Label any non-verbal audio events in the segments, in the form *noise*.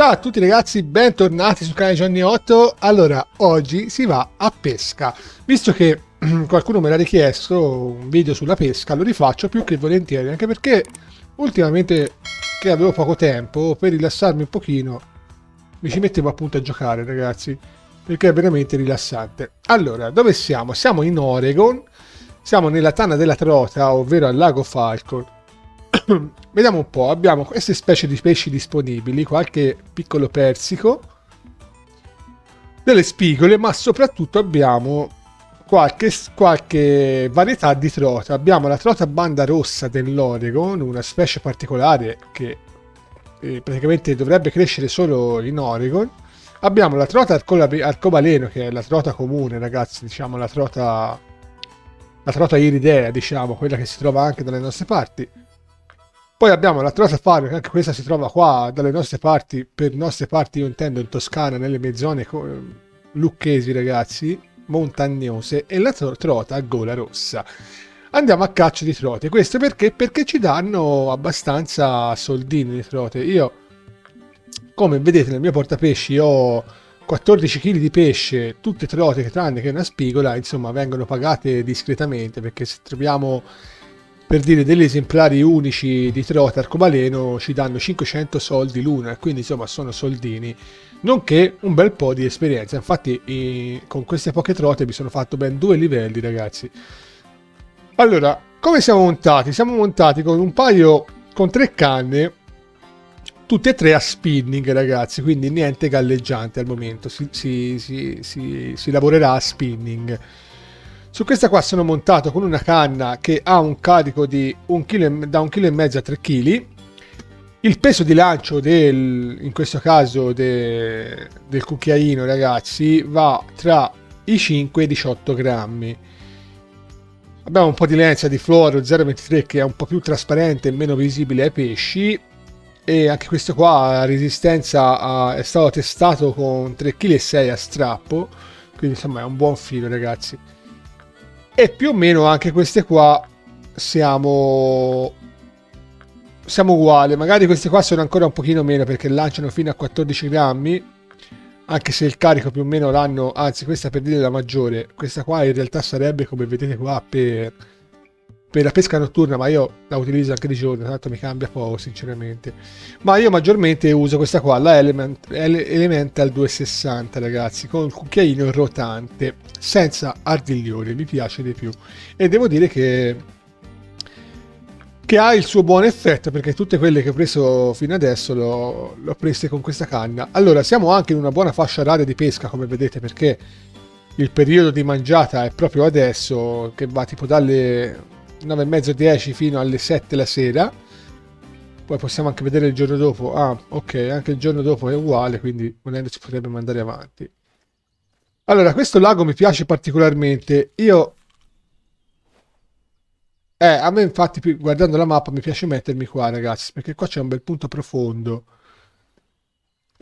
Ciao a tutti ragazzi, bentornati sul canale Johnny 8. Allora, oggi si va a pesca. Visto che *clears throat* qualcuno me l'ha richiesto un video sulla pesca, lo rifaccio più che volentieri, anche perché ultimamente che avevo poco tempo, per rilassarmi un pochino, mi ci mettevo appunto a giocare ragazzi, perché è veramente rilassante. Allora, dove siamo? Siamo in Oregon, siamo nella Tana della Trota, ovvero al lago Falcon *clears throat* Vediamo un po', abbiamo queste specie di pesci disponibili, qualche piccolo persico, delle spigole, ma soprattutto abbiamo qualche, qualche varietà di trota. Abbiamo la trota banda rossa dell'Oregon, una specie particolare che eh, praticamente dovrebbe crescere solo in Oregon. Abbiamo la trota arcobaleno, che è la trota comune, ragazzi, diciamo la trota, la trota iridea, diciamo, quella che si trova anche dalle nostre parti poi abbiamo la Trosa Fabio, che anche questa si trova qua dalle nostre parti, per nostre parti io intendo in Toscana, nelle mie zone lucchesi ragazzi, montagnose, e la trota a gola rossa. Andiamo a caccia di trote, questo perché? Perché ci danno abbastanza soldini di trote. Io, come vedete nel mio portapesci, ho 14 kg di pesce, tutte trote tranne che una spigola, insomma vengono pagate discretamente perché se troviamo per dire degli esemplari unici di Trota Arcobaleno ci danno 500 soldi l'una, quindi insomma sono soldini, nonché un bel po' di esperienza. Infatti eh, con queste poche trote mi sono fatto ben due livelli ragazzi. Allora, come siamo montati? Siamo montati con un paio, con tre canne, tutte e tre a spinning ragazzi, quindi niente galleggiante al momento, si, si, si, si lavorerà a spinning. Su questa qua sono montato con una canna che ha un carico di un chilo, da 1,5 kg a 3 kg. Il peso di lancio del, in questo caso de, del cucchiaino ragazzi va tra i 5 e i 18 grammi. Abbiamo un po' di lenza di fluoro 0,23 che è un po' più trasparente e meno visibile ai pesci e anche questo qua la resistenza a, è stato testato con 3,6 kg a strappo quindi insomma è un buon filo ragazzi. E più o meno anche queste qua siamo siamo uguali, magari queste qua sono ancora un pochino meno perché lanciano fino a 14 grammi, anche se il carico più o meno l'hanno, anzi questa per dire la maggiore, questa qua in realtà sarebbe come vedete qua per per la pesca notturna, ma io la utilizzo anche di giorno, tanto mi cambia poco sinceramente. Ma io maggiormente uso questa qua, la Element, Elemental 260 ragazzi, con il cucchiaino rotante, senza ardiglione, mi piace di più. E devo dire che, che ha il suo buon effetto, perché tutte quelle che ho preso fino adesso l'ho prese con questa canna. Allora, siamo anche in una buona fascia rara di pesca, come vedete, perché... Il periodo di mangiata è proprio adesso, che va tipo dalle 9 e mezzo 10 fino alle 7 la sera poi possiamo anche vedere il giorno dopo ah ok anche il giorno dopo è uguale quindi volendo si potrebbe mandare avanti allora questo lago mi piace particolarmente io eh, a me infatti guardando la mappa mi piace mettermi qua ragazzi perché qua c'è un bel punto profondo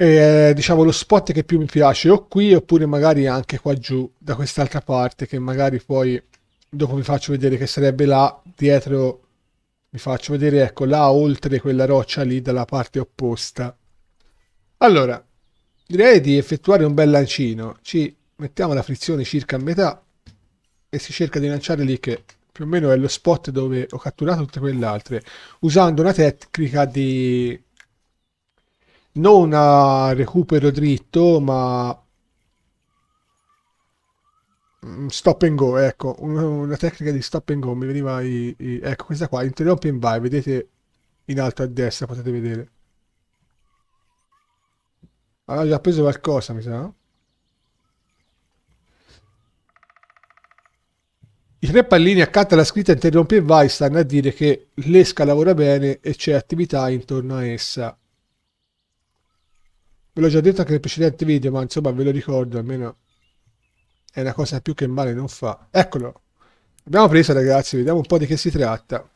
e, eh, diciamo lo spot che più mi piace o qui oppure magari anche qua giù da quest'altra parte che magari poi dopo vi faccio vedere che sarebbe là dietro vi faccio vedere ecco là oltre quella roccia lì dalla parte opposta allora direi di effettuare un bel lancino ci mettiamo la frizione circa a metà e si cerca di lanciare lì che più o meno è lo spot dove ho catturato tutte quelle altre usando una tecnica di non a recupero dritto ma Mm, stop and go, ecco, una, tecnica di stop and go, mi veniva i, i, ecco questa qua, interrompi and vai, vedete in alto a destra, potete vedere. Allora già preso qualcosa, mi sa. I tre pallini accanto alla scritta interrompi e vai stanno a dire che l'esca lavora bene e c'è attività intorno a essa. Ve l'ho già detto anche nel precedente video, ma insomma ve lo ricordo almeno è una cosa più che male non fa. Eccolo! Abbiamo preso ragazzi, vediamo un po' di che si tratta.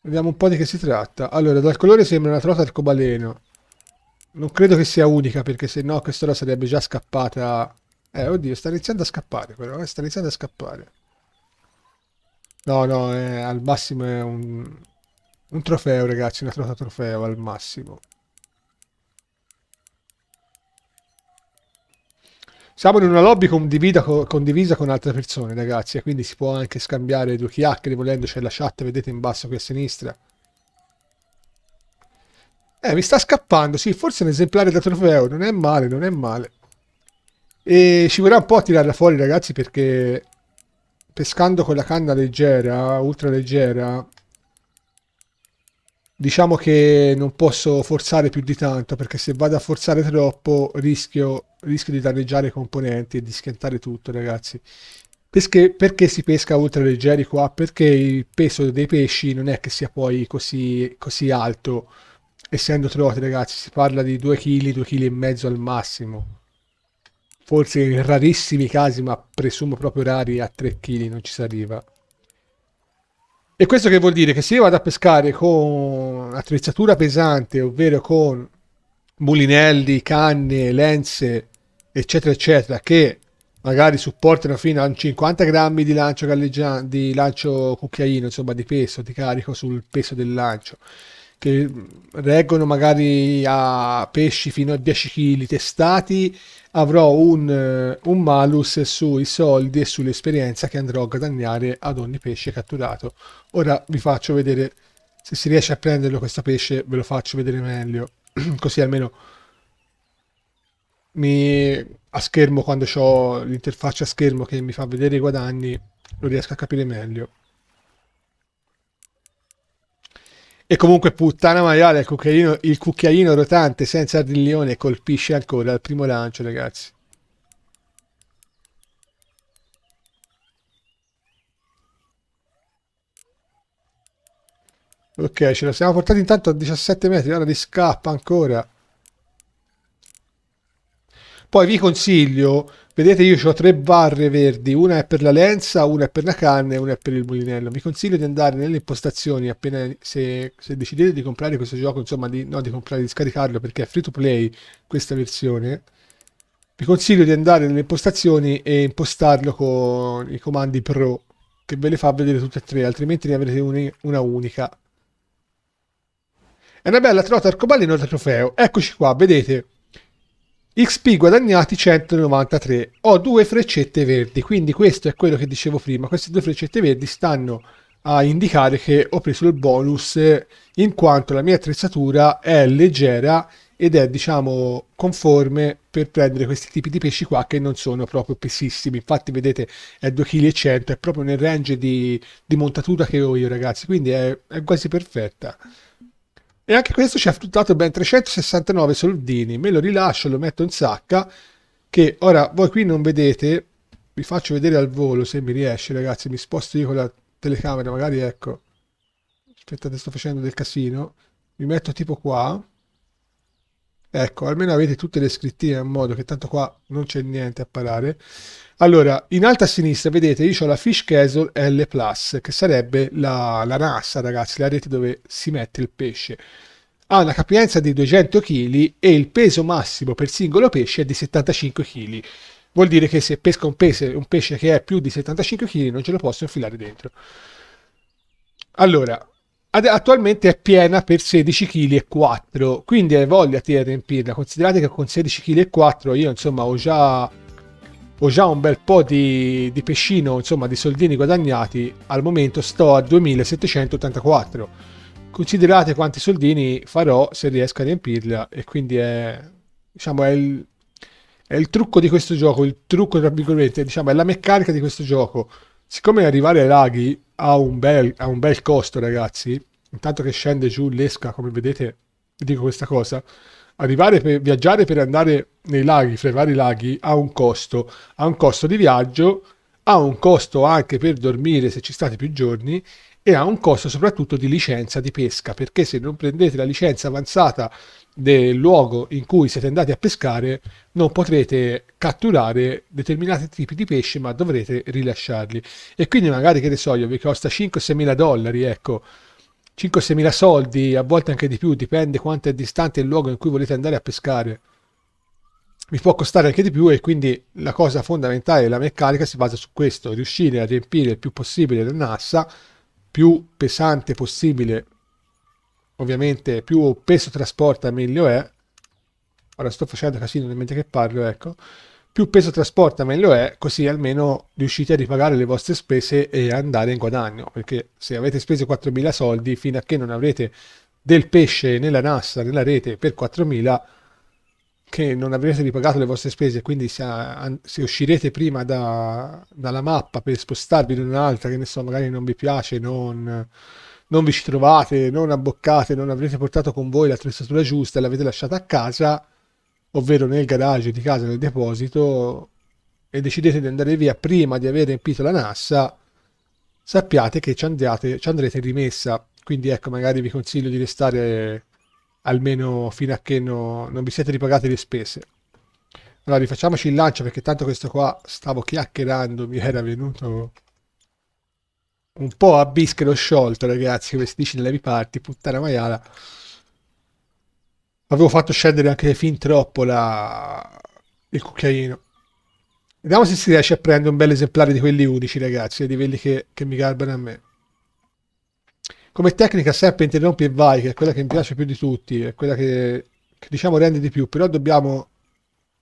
Vediamo un po' di che si tratta. Allora, dal colore sembra una trota arcobaleno. Non credo che sia unica, perché se no questa quest'ora sarebbe già scappata... Eh, oddio, sta iniziando a scappare però, eh, sta iniziando a scappare. No, no, è, al massimo è un... un trofeo, ragazzi, una trota trofeo al massimo. siamo in una lobby condivisa con altre persone, ragazzi, e quindi si può anche scambiare due chiacchiere volendo, c'è cioè, la chat, vedete in basso qui a sinistra. Eh, mi sta scappando, sì, forse un esemplare da trofeo, non è male, non è male. E ci vorrà un po' a tirarla fuori, ragazzi, perché pescando con la canna leggera, ultra leggera, Diciamo che non posso forzare più di tanto perché se vado a forzare troppo rischio, rischio di danneggiare i componenti e di schiantare tutto ragazzi. Perché, perché si pesca leggeri qua? Ah, perché il peso dei pesci non è che sia poi così, così alto essendo trote ragazzi si parla di 2 kg 2 kg e mezzo al massimo forse in rarissimi casi ma presumo proprio rari a 3 kg non ci si arriva e questo che vuol dire? Che se io vado a pescare con attrezzatura pesante, ovvero con mulinelli, canne, lenze, eccetera, eccetera, che magari supportano fino a 50 grammi di lancio, di lancio cucchiaino, insomma di peso, di carico sul peso del lancio, che reggono magari a pesci fino a 10 kg testati avrò un, eh, un malus sui soldi e sull'esperienza che andrò a guadagnare ad ogni pesce catturato. Ora vi faccio vedere, se si riesce a prenderlo questo pesce ve lo faccio vedere meglio, *clears throat* così almeno mi, a schermo quando ho l'interfaccia a schermo che mi fa vedere i guadagni lo riesco a capire meglio. E comunque puttana maiale, il cucchiaino, il cucchiaino rotante senza ardiglione colpisce ancora al primo lancio, ragazzi. Ok, ce la siamo portati intanto a 17 metri, ora di scappa ancora. Poi vi consiglio, vedete io ho tre barre verdi, una è per la lenza, una è per la canna e una è per il mulinello. Vi consiglio di andare nelle impostazioni appena se, se decidete di comprare questo gioco, insomma di, no, di comprare, di scaricarlo perché è free to play questa versione. Vi consiglio di andare nelle impostazioni e impostarlo con i comandi pro che ve le fa vedere tutte e tre, altrimenti ne avrete un, una unica. È una bella trota arcobaleno da trofeo. Eccoci qua, vedete? XP guadagnati 193. Ho due freccette verdi, quindi questo è quello che dicevo prima. Queste due freccette verdi stanno a indicare che ho preso il bonus eh, in quanto la mia attrezzatura è leggera ed è diciamo conforme per prendere questi tipi di pesci qua che non sono proprio pesissimi infatti vedete è 2,1 kg è proprio nel range di, di montatura che ho io ragazzi quindi è, è quasi perfetta e anche questo ci ha fruttato ben 369 soldini. Me lo rilascio, lo metto in sacca, che ora voi qui non vedete, vi faccio vedere al volo se mi riesce, ragazzi. Mi sposto io con la telecamera, magari ecco. Aspettate, sto facendo del casino. Mi metto tipo qua. Ecco, almeno avete tutte le scrittine in modo che tanto qua non c'è niente a parare. Allora, in alta a sinistra vedete io ho la Fish Castle L+, che sarebbe la, la nassa, ragazzi, la rete dove si mette il pesce. Ha una capienza di 200 kg e il peso massimo per singolo pesce è di 75 kg. Vuol dire che se pesca un pesce, un pesce che è più di 75 kg non ce lo posso infilare dentro. Allora, attualmente è piena per 16,4 kg, quindi hai voglia di riempirla. Considerate che con 16,4 kg io insomma ho già, ho già, un bel po' di, di, pescino, insomma di soldini guadagnati, al momento sto a 2784. Considerate quanti soldini farò se riesco a riempirla e quindi è, diciamo, è il, è il trucco di questo gioco, il trucco tra virgolette, diciamo, è la meccanica di questo gioco siccome arrivare ai laghi ha un bel, ha un bel costo, ragazzi, intanto che scende giù l'esca, come vedete, dico questa cosa, arrivare per viaggiare per andare nei laghi, fra i vari laghi, ha un costo, ha un costo di viaggio, ha un costo anche per dormire se ci state più giorni e ha un costo soprattutto di licenza di pesca, perché se non prendete la licenza avanzata del luogo in cui siete andati a pescare non potrete catturare determinati tipi di pesci ma dovrete rilasciarli e quindi magari che ne so io vi costa 5-6 mila dollari ecco 5-6 mila soldi a volte anche di più dipende quanto è distante il luogo in cui volete andare a pescare vi può costare anche di più e quindi la cosa fondamentale della meccanica si basa su questo riuscire a riempire il più possibile la nassa più pesante possibile, ovviamente più peso trasporta meglio è, ora sto facendo casino mentre che parlo, ecco, più peso trasporta meglio è, così almeno riuscite a ripagare le vostre spese e andare in guadagno, perché se avete speso 4.000 soldi, fino a che non avrete del pesce nella nassa, nella rete per 4.000, che non avrete ripagato le vostre spese, quindi se, se uscirete prima da, dalla mappa per spostarvi in un'altra, che ne so, magari non vi piace, non, non vi ci trovate, non abboccate, non avrete portato con voi l'attrezzatura giusta e l'avete lasciata a casa, ovvero nel garage di casa, nel deposito, e decidete di andare via prima di aver riempito la nassa, sappiate che ci, andiate, ci andrete rimessa. Quindi ecco, magari vi consiglio di restare almeno fino a che no, non vi siete ripagati le spese. Allora rifacciamoci il lancio perché tanto questo qua stavo chiacchierando, mi era venuto un po' a bischero sciolto ragazzi, come si dice nelle riparti, puttana maiala. Avevo fatto scendere anche fin troppo la... il cucchiaino. Vediamo se si riesce a prendere un bel esemplare di quelli unici ragazzi, di quelli che, che mi garbano a me come tecnica sempre interrompi e vai, che è quella che mi piace più di tutti, è quella che, che diciamo rende di più, però dobbiamo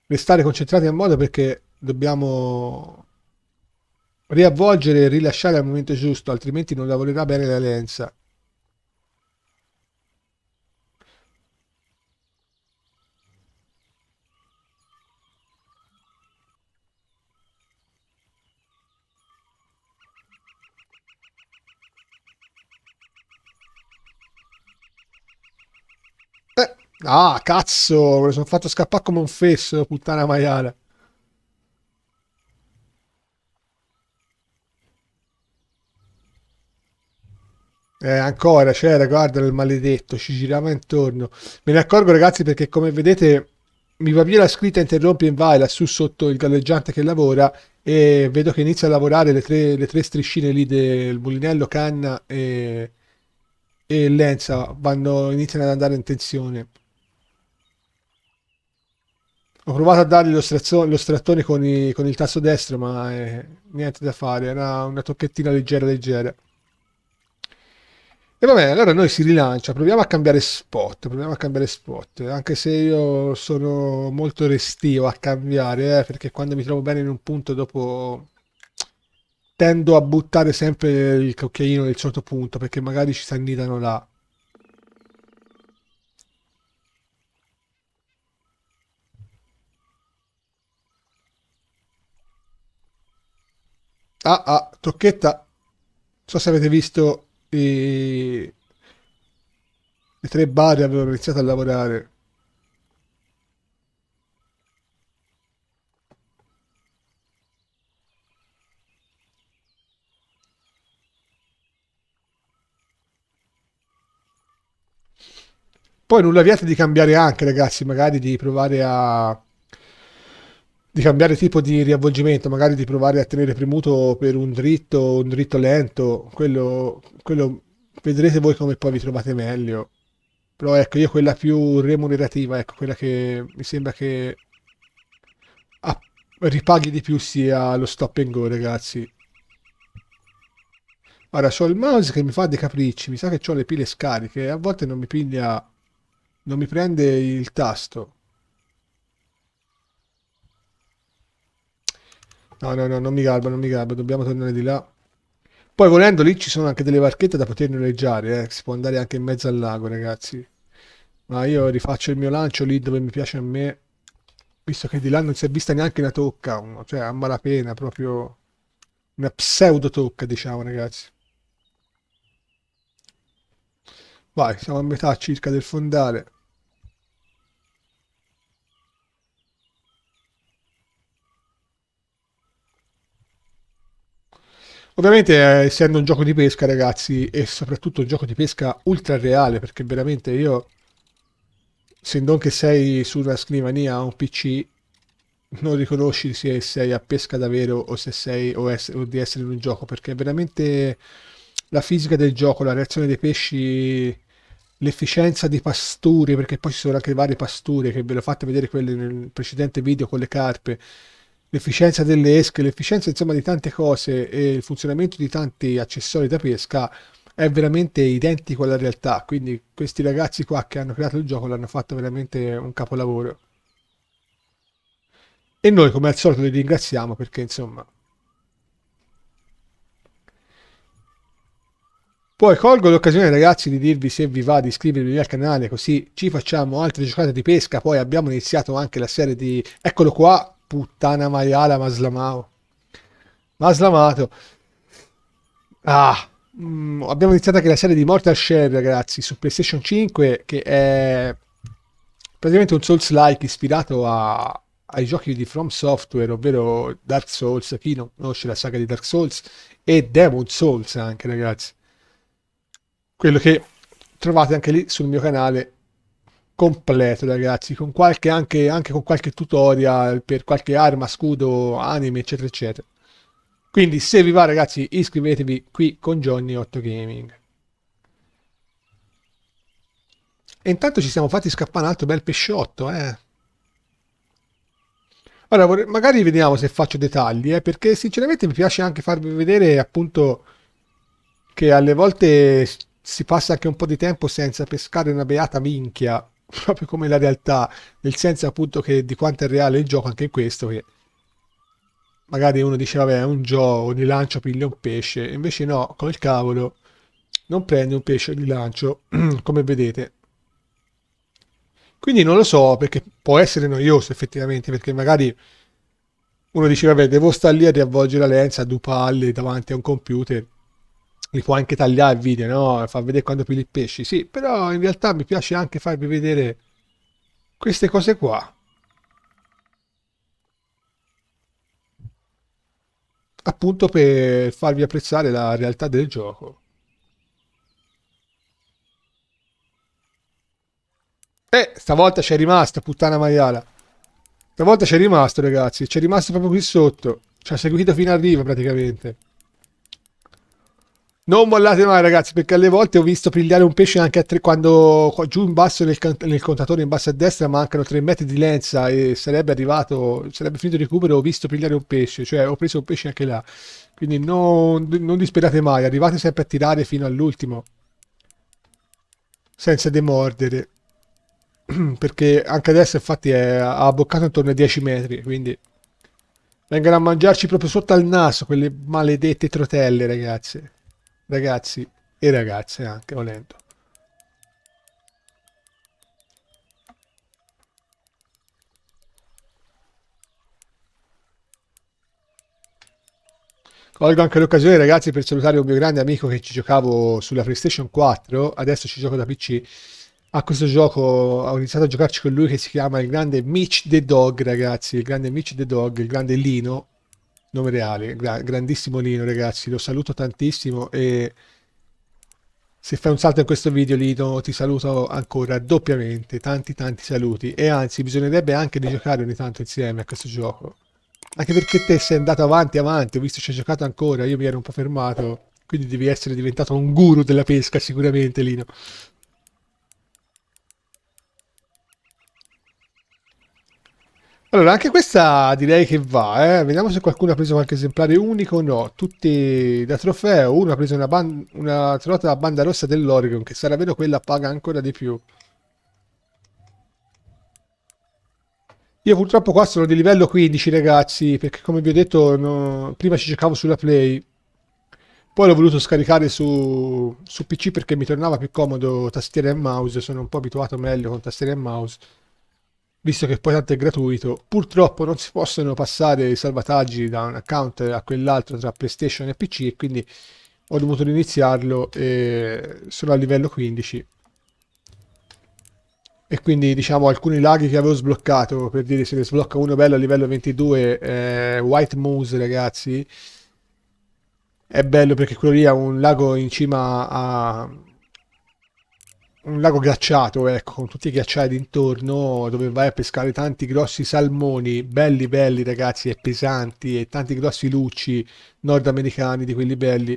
restare concentrati a modo perché dobbiamo riavvolgere e rilasciare al momento giusto, altrimenti non lavorerà bene la lenza. Ah, cazzo, mi sono fatto scappare come un fesso, puttana maiale. Eh, ancora c'era, guarda il maledetto, ci girava intorno. Me ne accorgo ragazzi perché come vedete mi va via la scritta interrompe in vai lassù sotto il galleggiante che lavora e vedo che inizia a lavorare le tre, le tre striscine lì del mulinello, canna e, e lenza, vanno, iniziano ad andare in tensione. Ho provato a dargli lo, strazzo, lo strattone con, i, con, il tasto destro, ma eh, niente da fare, era una tocchettina leggera leggera. E vabbè, allora noi si rilancia, proviamo a cambiare spot, proviamo a cambiare spot, anche se io sono molto restio a cambiare, eh, perché quando mi trovo bene in un punto dopo tendo a buttare sempre il cocchiaino del sottopunto, certo perché magari ci si annidano là. Ah, ah, tocchetta. Non so se avete visto i... le tre bari avevano iniziato a lavorare. Poi nulla vieta di cambiare anche, ragazzi, magari di provare a di cambiare tipo di riavvolgimento, magari di provare a tenere premuto per un dritto, un dritto lento, quello, quello vedrete voi come poi vi trovate meglio. Però ecco, io quella più remunerativa, ecco, quella che mi sembra che ripaghi di più sia lo stop and go, ragazzi. Ora, ho il mouse che mi fa dei capricci, mi sa che ho le pile scariche, a volte non mi piglia, non mi prende il tasto. No, no, no, non mi garba, non mi garba, dobbiamo tornare di là. Poi volendo lì ci sono anche delle barchette da poter noleggiare, eh. si può andare anche in mezzo al lago, ragazzi. Ma io rifaccio il mio lancio lì dove mi piace a me, visto che di là non si è vista neanche una tocca, cioè a malapena, proprio una pseudo tocca, diciamo, ragazzi. Vai, siamo a metà circa del fondale. Ovviamente, eh, essendo un gioco di pesca, ragazzi, e soprattutto un gioco di pesca ultra reale, perché veramente io, se non che sei su una scrivania o un PC, non riconosci se sei a pesca davvero o se sei o, es- o di essere in un gioco, perché veramente la fisica del gioco, la reazione dei pesci, l'efficienza di pasture, perché poi ci sono anche varie pasture che ve le ho fatte vedere quelle nel precedente video con le carpe l'efficienza delle esche, l'efficienza insomma di tante cose e il funzionamento di tanti accessori da pesca è veramente identico alla realtà, quindi questi ragazzi qua che hanno creato il gioco l'hanno fatto veramente un capolavoro. E noi come al solito li ringraziamo perché insomma... Poi colgo l'occasione ragazzi di dirvi se vi va di iscrivervi al canale così ci facciamo altre giocate di pesca, poi abbiamo iniziato anche la serie di... Eccolo qua, puttana maiala maslamao. Maslamato. Ah, mh, mm, abbiamo iniziato anche la serie di Mortal Shell, ragazzi, su PlayStation 5, che è praticamente un Souls-like ispirato a, ai giochi di From Software, ovvero Dark Souls, chi non conosce la saga di Dark Souls, e Demon Souls anche, ragazzi. Quello che trovate anche lì sul mio canale completo ragazzi con qualche anche, anche con qualche tutorial per qualche arma scudo anime eccetera eccetera quindi se vi va ragazzi iscrivetevi qui con Johnny 8 Gaming e intanto ci siamo fatti scappare un altro bel pesciotto eh Ora, allora, magari vediamo se faccio dettagli, eh, perché sinceramente mi piace anche farvi vedere appunto che alle volte si passa anche un po' di tempo senza pescare una beata minchia proprio come la realtà, nel senso appunto che di quanto è reale il gioco anche questo che magari uno dice vabbè è un gioco, di lancio piglia un pesce, invece no, col cavolo non prende un pesce di lancio, *clears throat* come vedete. Quindi non lo so perché può essere noioso effettivamente, perché magari uno dice vabbè devo stare lì a riavvolgere la lenza a due palle davanti a un computer li può anche tagliare il video, no? Fa vedere quando pigli il pesci. sì, però in realtà mi piace anche farvi vedere queste cose qua. Appunto per farvi apprezzare la realtà del gioco. Eh, stavolta c'è rimasto, puttana maiala. Stavolta c'è rimasto, ragazzi. C'è rimasto proprio qui sotto. Ci ha seguito fino a riva, praticamente. Non mollate mai ragazzi perché alle volte ho visto pigliare un pesce anche a tre quando giù in basso nel, nel contatore in basso a destra mancano tre metri di lenza e sarebbe arrivato, sarebbe finito il recupero ho visto pigliare un pesce, cioè ho preso un pesce anche là. Quindi non, non disperate mai, arrivate sempre a tirare fino all'ultimo senza demordere *clears throat* perché anche adesso infatti è, ha boccato intorno ai 10 metri quindi vengono a mangiarci proprio sotto al naso quelle maledette trotelle ragazzi ragazzi e ragazze anche volendo. Colgo anche l'occasione ragazzi per salutare un mio grande amico che ci giocavo sulla PlayStation 4, adesso ci gioco da PC a questo gioco ho iniziato a giocarci con lui che si chiama il grande Mitch the Dog ragazzi il grande Mitch the Dog il grande Lino Nome reale, Gra grandissimo Lino ragazzi, lo saluto tantissimo e se fai un salto in questo video Lino ti saluto ancora doppiamente, tanti tanti saluti e anzi bisognerebbe anche di giocare ogni tanto insieme a questo gioco. Anche perché te sei andato avanti, avanti, ho visto ci hai giocato ancora, io mi ero un po' fermato, quindi devi essere diventato un guru della pesca sicuramente Lino. Allora, anche questa direi che va, eh. Vediamo se qualcuno ha preso qualche esemplare unico o no. Tutti da trofeo. Uno ha preso una, ban- una trovata da banda rossa dell'Oregon, che sarà vero quella paga ancora di più. Io purtroppo qua sono di livello 15, ragazzi, perché come vi ho detto, no, prima ci cercavo sulla Play. Poi l'ho voluto scaricare su, su PC perché mi tornava più comodo tastiera e mouse. Sono un po' abituato meglio con tastiera e mouse visto che poi tanto è gratuito, purtroppo non si possono passare i salvataggi da un account a quell'altro tra PlayStation e PC e quindi ho dovuto riniziarlo e sono a livello 15 e quindi diciamo alcuni laghi che avevo sbloccato per dire se ne sblocca uno bello a livello 22 eh, White Moose ragazzi è bello perché quello lì ha un lago in cima a un lago ghiacciato, ecco, con tutti i ghiacciai d'intorno, dove vai a pescare tanti grossi salmoni, belli belli ragazzi e pesanti, e tanti grossi lucci nordamericani di quelli belli.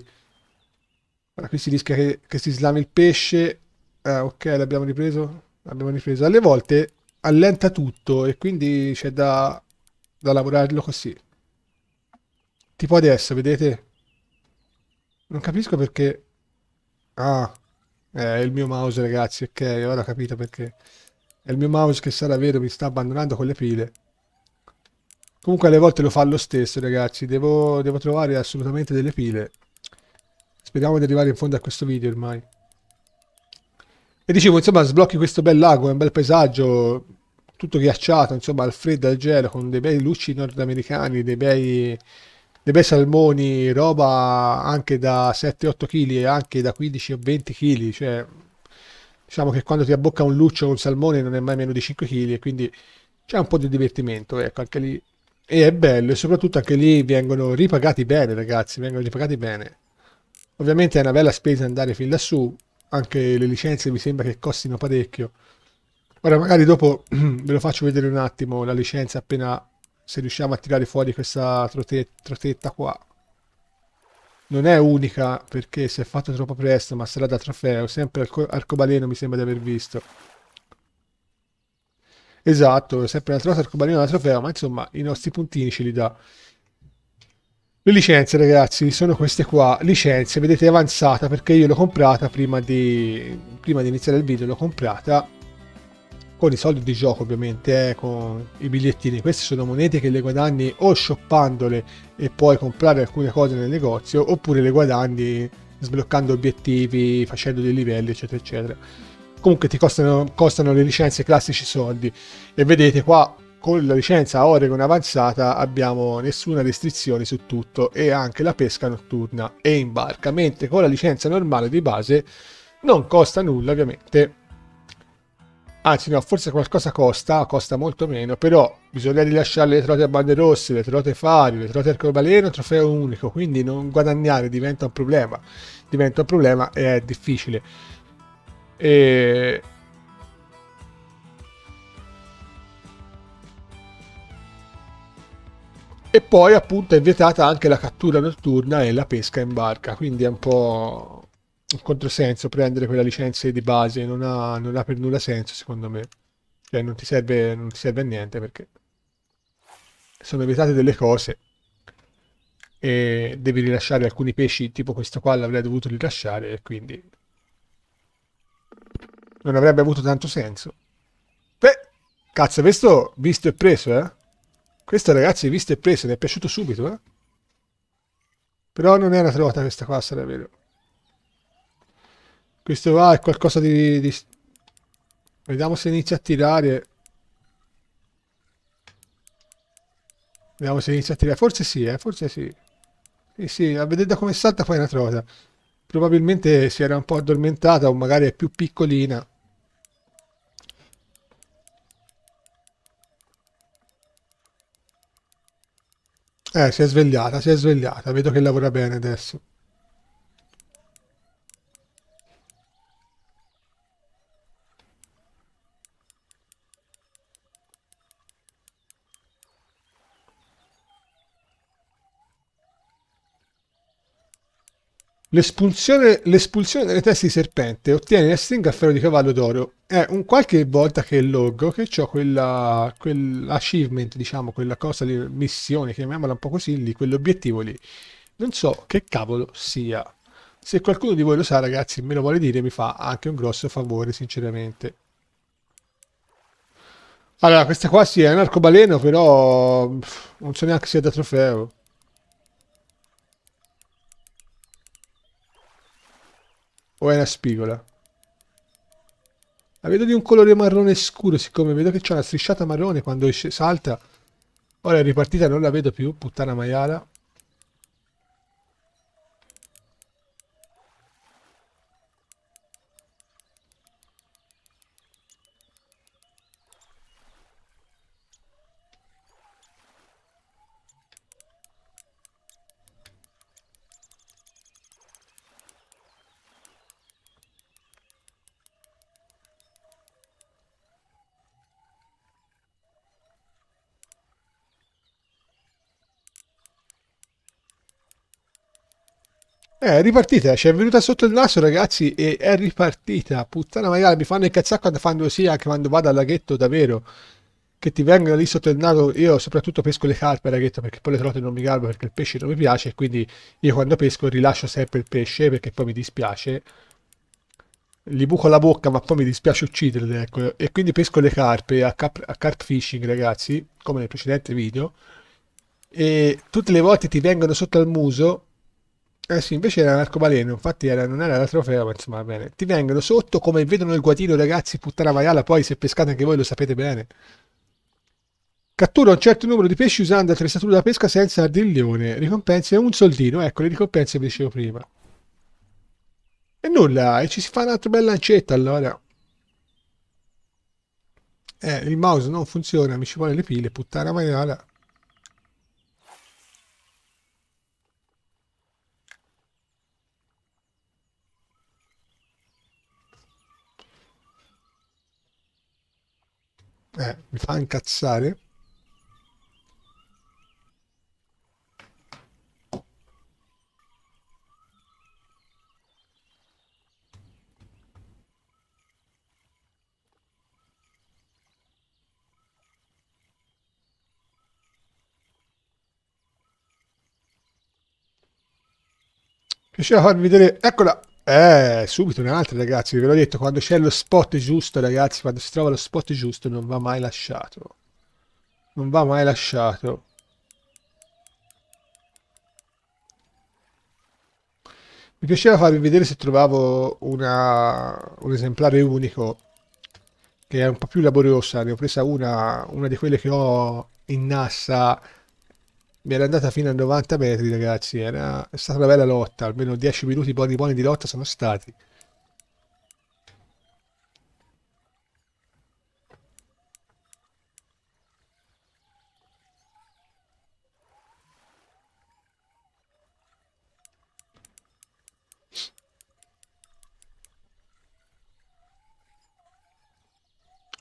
Allora, qui si rischia che, che, si slami il pesce. Ah, ok, l'abbiamo ripreso? L'abbiamo ripreso. Alle volte allenta tutto e quindi c'è da, da lavorarlo così. Tipo adesso, vedete? Non capisco perché... Ah, eh, è il mio mouse, ragazzi, ok, ora ho capito perché. È il mio mouse che sarà vero, mi sta abbandonando con le pile. Comunque alle volte lo fa lo stesso, ragazzi. Devo, devo trovare assolutamente delle pile. Speriamo di arrivare in fondo a questo video ormai. E dicevo, insomma, sblocchi questo bel lago, è un bel paesaggio, tutto ghiacciato, insomma, al freddo, al gelo, con dei bei luci nordamericani, dei bei dei bei salmoni, roba anche da 7-8 kg e anche da 15 20 kg, cioè diciamo che quando ti abbocca un luccio o un salmone non è mai meno di 5 kg e quindi c'è un po' di divertimento, ecco, anche lì. E è bello e soprattutto anche lì vengono ripagati bene, ragazzi, vengono ripagati bene. Ovviamente è una bella spesa andare fin lassù, anche le licenze mi sembra che costino parecchio. Ora magari dopo *clears throat* ve lo faccio vedere un attimo la licenza appena se riusciamo a tirare fuori questa trote trotetta qua. Non è unica perché si è fatto troppo presto, ma sarà da trofeo. Sempre arco arcobaleno mi sembra di aver visto. Esatto, sempre un'altra cosa arcobaleno da trofeo, ma insomma i nostri puntini ce li dà. Le licenze ragazzi sono queste qua, licenze, vedete avanzata perché io l'ho comprata prima di, prima di iniziare il video, l'ho comprata con i soldi di gioco ovviamente, eh, con i bigliettini. Queste sono monete che le guadagni o shoppandole e poi comprare alcune cose nel negozio, oppure le guadagni sbloccando obiettivi, facendo dei livelli, eccetera, eccetera. Comunque ti costano, costano le licenze classici soldi. E vedete qua con la licenza Oregon avanzata abbiamo nessuna restrizione su tutto e anche la pesca notturna e in barca, mentre con la licenza normale di base non costa nulla ovviamente anzi no, forse qualcosa costa, costa molto meno, però bisogna rilasciare le trote a bande rosse, le trote fari, le trote arcobaleno, trofeo unico, quindi non guadagnare diventa un problema, diventa un problema e è difficile. E... e poi appunto è vietata anche la cattura notturna e la pesca in barca, quindi è un po' un controsenso prendere quella licenza di base, non ha, non ha per nulla senso secondo me. Cioè non ti serve, non ti serve a niente perché sono evitate delle cose e devi rilasciare alcuni pesci, tipo questo qua l'avrei dovuto rilasciare e quindi non avrebbe avuto tanto senso. Beh, cazzo, questo visto e preso, eh? Questo ragazzi visto e preso, mi è piaciuto subito, eh? Però non è una trota questa qua, sarà vero. Questo va è qualcosa di, di... Vediamo se inizia a tirare. Vediamo se inizia a tirare. Forse sì, eh, forse sì. Sì, sì, a vedere da come salta poi è una trota. Probabilmente si era un po' addormentata o magari è più piccolina. Eh, si è svegliata, si è svegliata. Vedo che lavora bene adesso. L'espulsione, l'espulsione delle teste di serpente ottiene la stringa a ferro di cavallo d'oro. È un qualche volta che loggo che ho quella, quell'achievement, diciamo, quella cosa di missione, chiamiamola un po' così, lì, quell'obiettivo lì. Non so che cavolo sia. Se qualcuno di voi lo sa, ragazzi, me lo vuole dire, mi fa anche un grosso favore, sinceramente. Allora, questa qua sì, è un arcobaleno, però non so neanche se è da trofeo. O è una spigola? La vedo di un colore marrone scuro, siccome vedo che c'è una strisciata marrone quando salta. Ora è ripartita, non la vedo più, puttana maiala. Eh, è ripartita, ci è venuta sotto il naso ragazzi e è ripartita. Puttana magari mi fanno incazzare quando fanno così anche quando vado al laghetto davvero. Che ti vengono lì sotto il naso, io soprattutto pesco le carpe al perché poi le trote non mi garbo perché il pesce non mi piace quindi io quando pesco rilascio sempre il pesce perché poi mi dispiace. Li buco la bocca ma poi mi dispiace ucciderle, ecco. E quindi pesco le carpe a, cap- a carp fishing ragazzi, come nel precedente video. E tutte le volte ti vengono sotto al muso eh sì, invece era un arcobaleno, infatti era, non era la trofea, ma insomma, bene. Ti vengono sotto come vedono il guatino, ragazzi, puttana vaiala, poi se pescate anche voi lo sapete bene. Cattura un certo numero di pesci usando attrezzature da pesca senza ardiglione. Ricompense un soldino, ecco le ricompense vi dicevo prima. E nulla, e ci si fa un altro bel lancetto allora. Eh, il mouse non funziona, mi ci vuole le pile, puttana vaiala. Eh, mi fa incazzare. Piaceva farvi vedere, eccola, eh, subito un'altra ragazzi, ve l'ho detto, quando c'è lo spot giusto ragazzi, quando si trova lo spot giusto non va mai lasciato. Non va mai lasciato. Mi piaceva farvi vedere se trovavo una, un esemplare unico, che è un po' più laboriosa, ne ho presa una, una di quelle che ho in nassa mi era andata fino a 90 metri, ragazzi. Era... È stata una bella lotta. Almeno 10 minuti buoni buoni di lotta sono stati.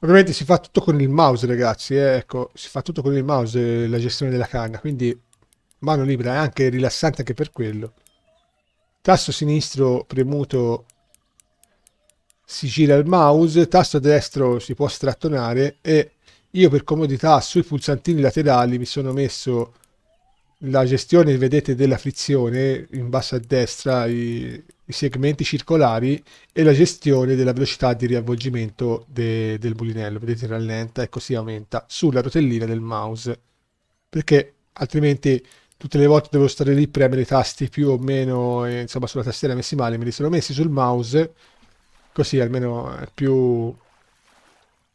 Ovviamente si fa tutto con il mouse, ragazzi. Eh? Ecco, si fa tutto con il mouse eh, la gestione della canna, quindi mano libera è anche rilassante anche per quello. Tasto sinistro premuto si gira il mouse, tasto destro si può strattonare e io per comodità sui pulsantini laterali mi sono messo la gestione, vedete, della frizione in basso a destra, i, i segmenti circolari e la gestione della velocità di riavvolgimento de, del mulinello. Vedete rallenta e così aumenta sulla rotellina del mouse perché altrimenti tutte le volte devo stare lì premere i tasti più o meno e, insomma sulla tastiera messi male me li sono messi sul mouse così almeno è più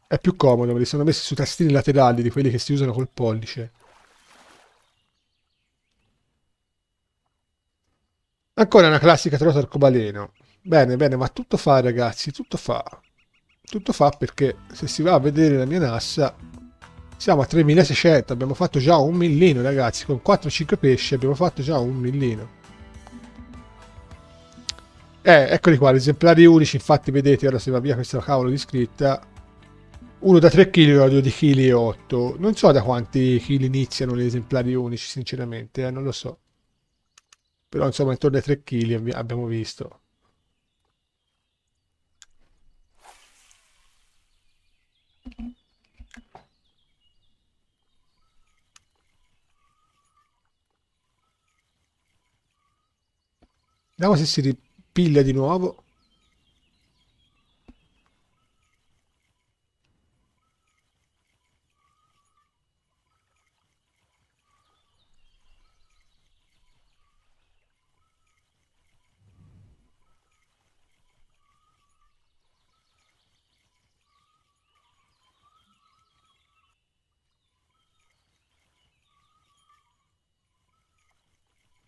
è più comodo me li sono messi sui tastini laterali di quelli che si usano col pollice Ancora una classica trota arcobaleno. Bene, bene, ma tutto fa ragazzi, tutto fa. Tutto fa perché se si va a vedere la mia nassa, siamo a 3600, abbiamo fatto già un millino ragazzi, con 4-5 pesci abbiamo fatto già un millino. Eh, eccoli qua, gli esemplari unici, infatti vedete, ora se va via questa cavolo di scritta, uno da 3 kg e due di kg e 8. Non so da quanti kg iniziano gli esemplari unici, sinceramente, eh, non lo so però insomma intorno ai 3 kg abbiamo visto vediamo se si ripiglia di nuovo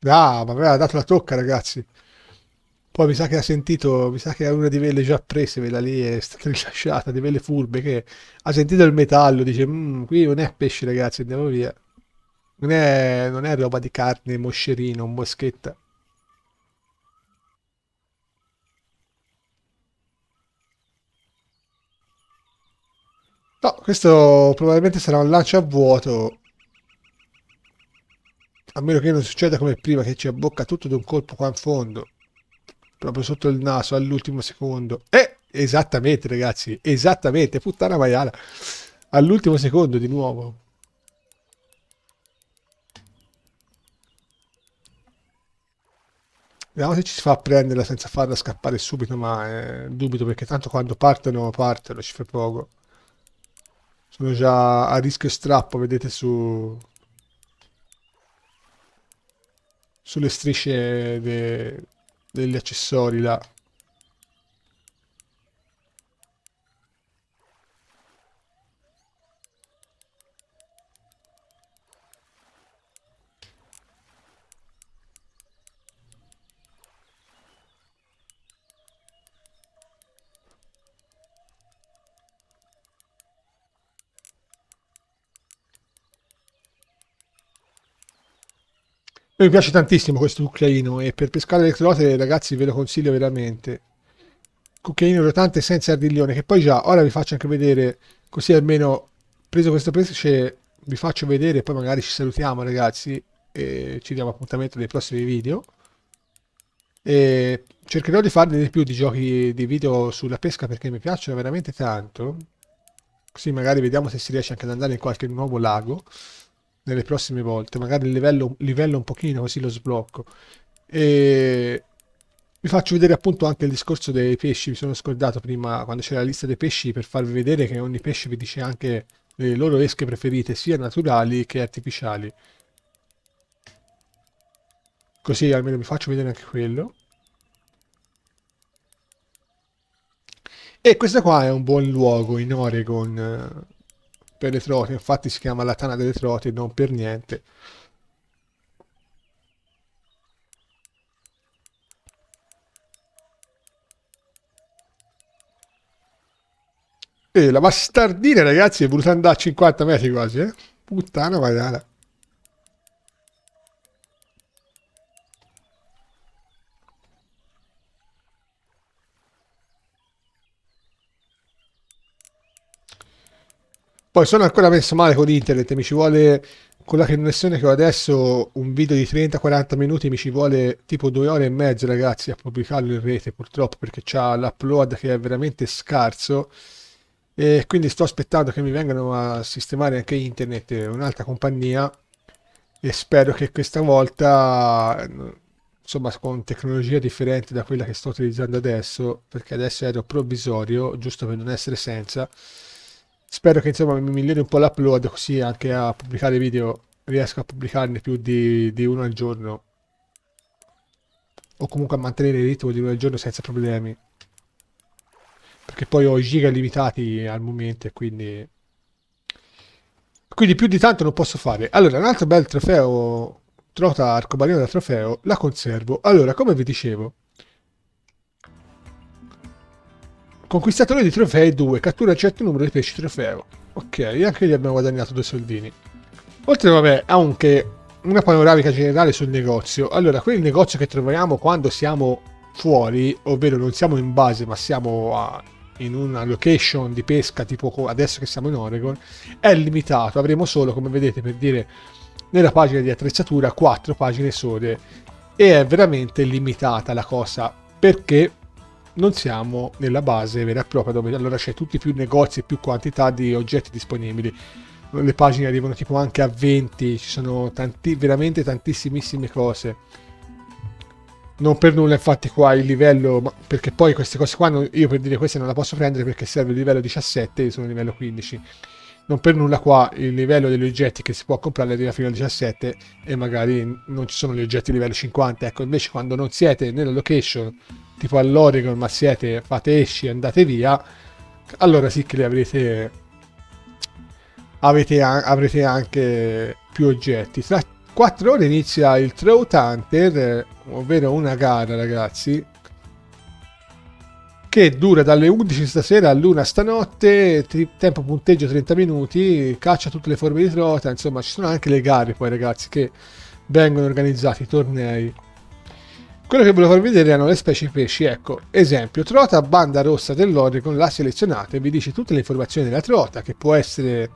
Ah, ma aveva dato la tocca, ragazzi. Poi mi sa che ha sentito, mi sa che è una di quelle già prese, quella lì è stata rilasciata, di quelle furbe che ha sentito il metallo, dice, mm, qui non è pesce ragazzi, andiamo via. Non è, non è roba di carne, moscerino, moschetta. No, questo probabilmente sarà un lancio a vuoto a meno che non succeda come prima che ci abbocca tutto d'un colpo qua in fondo proprio sotto il naso all'ultimo secondo eh, esattamente ragazzi esattamente puttana maiala all'ultimo secondo di nuovo vediamo se ci si fa prenderla senza farla scappare subito ma eh, dubito perché tanto quando partono partono ci fa poco sono già a rischio strappo vedete su sulle strisce de, degli accessori là. Mi piace tantissimo questo cucchiaino e per pescare le trote ragazzi ve lo consiglio veramente. Cucchiaino rotante senza ardiglione che poi già ora vi faccio anche vedere così almeno preso questo pesce vi faccio vedere poi magari ci salutiamo ragazzi e ci diamo appuntamento nei prossimi video. E cercherò di farne di più di giochi di video sulla pesca perché mi piacciono veramente tanto. Così magari vediamo se si riesce anche ad andare in qualche nuovo lago nelle prossime volte, magari il livello, livello un pochino così lo sblocco. E vi faccio vedere appunto anche il discorso dei pesci, mi sono scordato prima quando c'era la lista dei pesci per farvi vedere che ogni pesce vi dice anche le loro esche preferite, sia naturali che artificiali. Così almeno vi faccio vedere anche quello. E questo qua è un buon luogo in Oregon per le trote, infatti si chiama la tana delle trote non per niente. E la bastardina ragazzi è voluta andare a 50 metri quasi, eh? Puttana vaiana. Poi sono ancora messo male con internet, mi ci vuole con la connessione che ho adesso un video di 30-40 minuti mi ci vuole tipo due ore e mezzo ragazzi a pubblicarlo in rete purtroppo perché c'ha l'upload che è veramente scarso e quindi sto aspettando che mi vengano a sistemare anche internet un'altra compagnia e spero che questa volta insomma con tecnologia differente da quella che sto utilizzando adesso perché adesso ero provvisorio giusto per non essere senza spero che insomma mi migliori un po' l'upload così anche a pubblicare video riesco a pubblicarne più di, di uno al giorno o comunque a mantenere il ritmo di uno al giorno senza problemi perché poi ho i giga limitati al momento e quindi quindi più di tanto non posso fare allora un altro bel trofeo trota arcobaleno da trofeo la conservo allora come vi dicevo Conquistatore di trofei 2, cattura un certo numero di pesci trofeo. Ok, anche lì abbiamo guadagnato due soldini. Oltre, vabbè, anche una panoramica generale sul negozio. Allora, quel negozio che troviamo quando siamo fuori, ovvero non siamo in base ma siamo a, in una location di pesca tipo adesso che siamo in Oregon, è limitato. Avremo solo, come vedete, per dire, nella pagina di attrezzatura quattro pagine sole e è veramente limitata la cosa perché non siamo nella base vera e propria dove allora c'è tutti più negozi e più quantità di oggetti disponibili le pagine arrivano tipo anche a 20 ci sono tanti, veramente tantissime cose non per nulla infatti qua il livello perché poi queste cose qua io per dire queste non la posso prendere perché serve il livello 17 io sono il livello 15 non per nulla qua il livello degli oggetti che si può comprare arriva fino al 17 e magari non ci sono gli oggetti livello 50 ecco invece quando non siete nella location tipo all'Oregon ma siete fate esci andate via allora sì che li avrete avete, avrete anche più oggetti tra 4 ore inizia il Trout Hunter ovvero una gara ragazzi che dura dalle 11 stasera all'una stanotte, tempo punteggio 30 minuti, caccia tutte le forme di trota, insomma ci sono anche le gare poi ragazzi che vengono organizzati, i tornei. Quello che volevo far vedere erano le specie pesci, ecco, esempio, trota banda rossa dell'Oregon, la selezionate, vi dice tutte le informazioni della trota, che può essere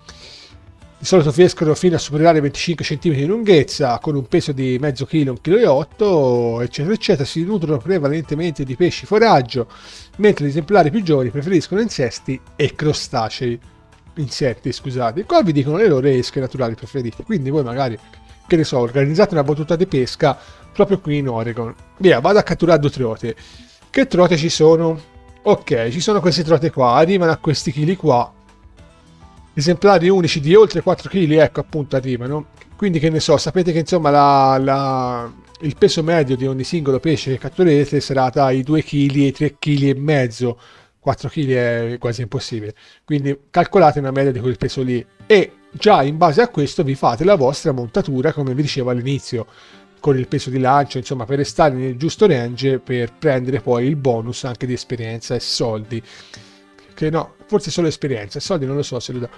solito crescono fino a superare i 25 cm di lunghezza con un peso di mezzo chilo, un chilo e otto, eccetera eccetera, si nutrono prevalentemente di pesci foraggio, mentre gli esemplari più giovani preferiscono insetti e crostacei, insetti scusate, Qua vi dicono le loro esche naturali preferite, quindi voi magari, che ne so, organizzate una battuta di pesca proprio qui in Oregon. Via, vado a catturare due trote. Che trote ci sono? Ok, ci sono queste trote qua, arrivano a questi chili qua, esemplari unici di oltre 4 kg, ecco appunto arrivano. Quindi che ne so, sapete che insomma la, la, il peso medio di ogni singolo pesce che catturerete sarà tra i 2 kg e i 3 kg e mezzo. 4 kg è quasi impossibile. Quindi calcolate una media di quel peso lì e già in base a questo vi fate la vostra montatura come vi dicevo all'inizio con il peso di lancio, insomma, per restare nel giusto range per prendere poi il bonus anche di esperienza e soldi. Che no, forse solo esperienza, soldi non lo so se li do.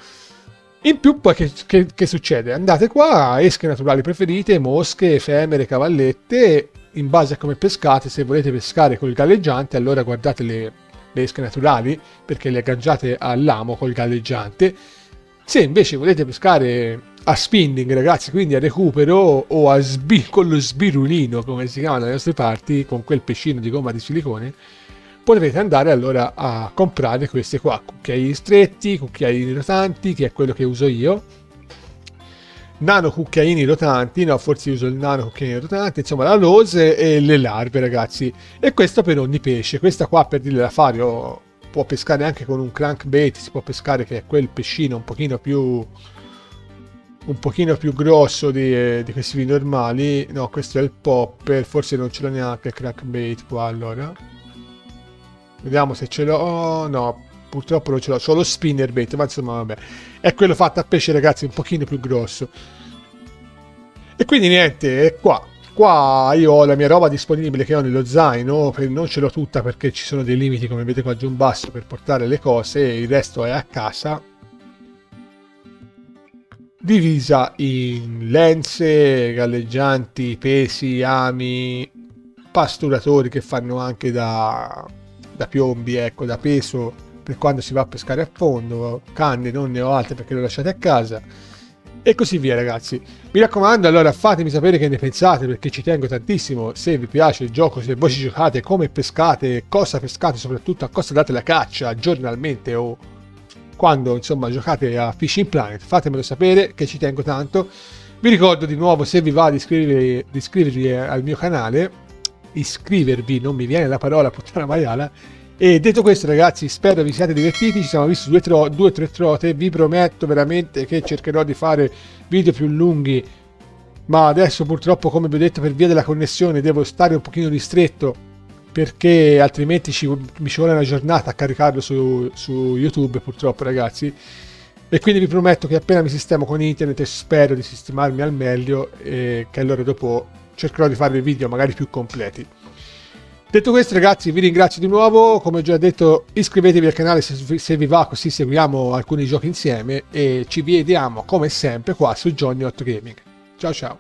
In più poi che, che, che, succede? Andate qua, esche naturali preferite, mosche, effemere, cavallette, in base a come pescate, se volete pescare col galleggiante allora guardate le, le esche naturali perché le agganciate all'amo col galleggiante. Se invece volete pescare a spinning ragazzi, quindi a recupero o a sbi, con lo sbirulino come si chiama dalle nostre parti, con quel pescino di gomma di silicone, potrete andare allora a comprare queste qua, cucchiai stretti, cucchiaini rotanti, che è quello che uso io, nano cucchiaini rotanti, no forse uso il nano cucchiaini rotanti, insomma la lose e le larve ragazzi. E questo per ogni pesce, questa qua per dire la Fario può pescare anche con un crankbait, si può pescare che è quel pescino un pochino più un pochino più grosso di, di questi normali, no questo è il popper, forse non ce l'ho neanche il crankbait qua allora. Vediamo se ce l'ho. Oh, no, purtroppo non ce l'ho. C'ho lo spinner ma insomma, vabbè. È quello fatto a pesce, ragazzi, un pochino più grosso. E quindi niente, è qua. Qua io ho la mia roba disponibile che ho nello zaino, non ce l'ho tutta perché ci sono dei limiti come vedete qua giù in basso per portare le cose, e il resto è a casa. Divisa in lenze, galleggianti, pesi, ami, pasturatori che fanno anche da da piombi, ecco, da peso per quando si va a pescare a fondo, canne non ne ho altre perché le ho lasciate a casa e così via ragazzi. Mi raccomando allora fatemi sapere che ne pensate perché ci tengo tantissimo, se vi piace il gioco, se voi ci giocate, come pescate, cosa pescate, soprattutto a cosa date la caccia giornalmente o quando insomma giocate a Fishing Planet, fatemelo sapere che ci tengo tanto. Vi ricordo di nuovo se vi va di iscrivervi, di iscrivervi eh, al mio canale iscrivervi, non mi viene la parola puttana maiala. E detto questo ragazzi, spero vi siate divertiti, ci siamo visti due o tre trote, vi prometto veramente che cercherò di fare video più lunghi, ma adesso purtroppo come vi ho detto per via della connessione devo stare un pochino ristretto perché altrimenti ci, mi ci vuole una giornata a caricarlo su, su YouTube purtroppo ragazzi. E quindi vi prometto che appena mi sistemo con internet spero di sistemarmi al meglio e che allora dopo cercherò di farvi video magari più completi. Detto questo ragazzi vi ringrazio di nuovo, come ho già detto iscrivetevi al canale se, se vi va così seguiamo alcuni giochi insieme e ci vediamo come sempre qua su Johnny 8 Gaming. Ciao ciao!